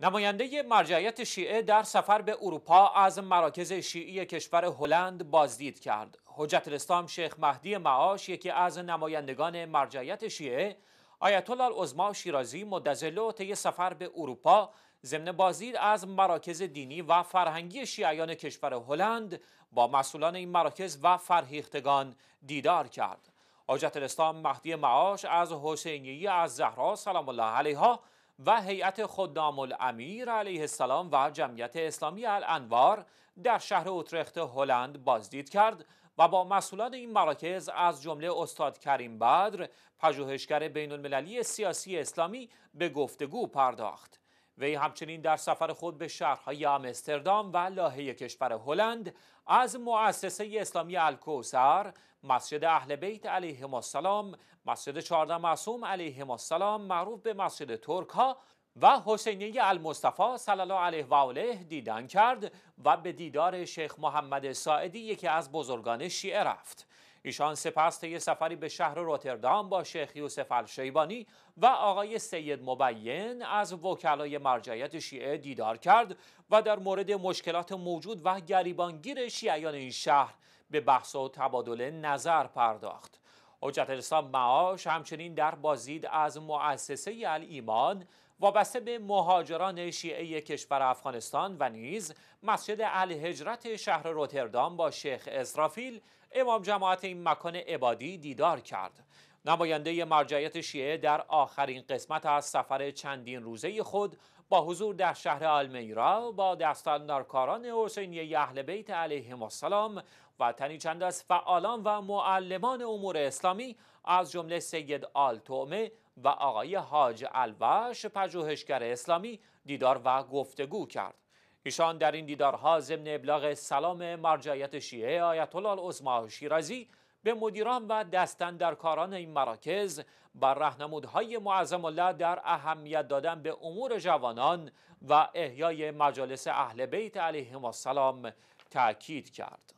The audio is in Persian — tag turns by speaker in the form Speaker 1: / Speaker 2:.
Speaker 1: نماینده مرجعیت شیعه در سفر به اروپا از مراکز شیعی کشور هلند بازدید کرد. حجت الاسلام شیخ مهدی معاش یکی از نمایندگان مرجعیت شیعه آیت الله العظما شیرازی مدزلو طی سفر به اروپا ضمن بازدید از مراکز دینی و فرهنگی شیعیان کشور هلند با مسئولان این مراکز و فرهیختگان دیدار کرد. حجت الاسلام مهدی معاش از حسینیه از زهرا سلام الله علیها و هیئت خدام الامیر علیه السلام و جمعیت اسلامی الانوار در شهر اوترخت هلند بازدید کرد و با مسئولان این مراکز از جمله استاد کریم بدر پژوهشگر بین المللی سیاسی اسلامی به گفتگو پرداخت وی همچنین در سفر خود به شهرهای آمستردام و لاهه کشور هلند از مؤسسه اسلامی الکوسر، مسجد اهل بیت علیه السلام، مسجد چارده معصوم علیه السلام معروف به مسجد ترک ها و حسینی المصطفی صلی الله علیه و آله دیدن کرد و به دیدار شیخ محمد ساعدی یکی از بزرگان شیعه رفت. ایشان سپس طی سفری به شهر روتردام با شیخ یوسف الشیبانی و آقای سید مبین از وکلای مرجعیت شیعه دیدار کرد و در مورد مشکلات موجود و گریبانگیر شیعیان این شهر به بحث و تبادل نظر پرداخت حجت الاسلام معاش همچنین در بازدید از مؤسسه الایمان وابسته به مهاجران شیعه کشور افغانستان و نیز مسجد الهجرت شهر روتردام با شیخ اسرافیل امام جماعت این مکان عبادی دیدار کرد نماینده مرجعیت شیعه در آخرین قسمت از سفر چندین روزه خود با حضور در شهر آلمیرا، با دستاندارکاران حسینی اهل بیت علیهم السلام و تنی چند از فعالان و معلمان امور اسلامی از جمله سید آل تومه و آقای حاج الوش پژوهشگر اسلامی دیدار و گفتگو کرد ایشان در این دیدارها ضمن ابلاغ سلام مرجعیت شیعه آیت الله العظمی شیرازی به مدیران و دستندرکاران این مراکز بر رهنمودهای معظم الله در اهمیت دادن به امور جوانان و احیای مجالس اهل بیت علیهم السلام تأکید کرد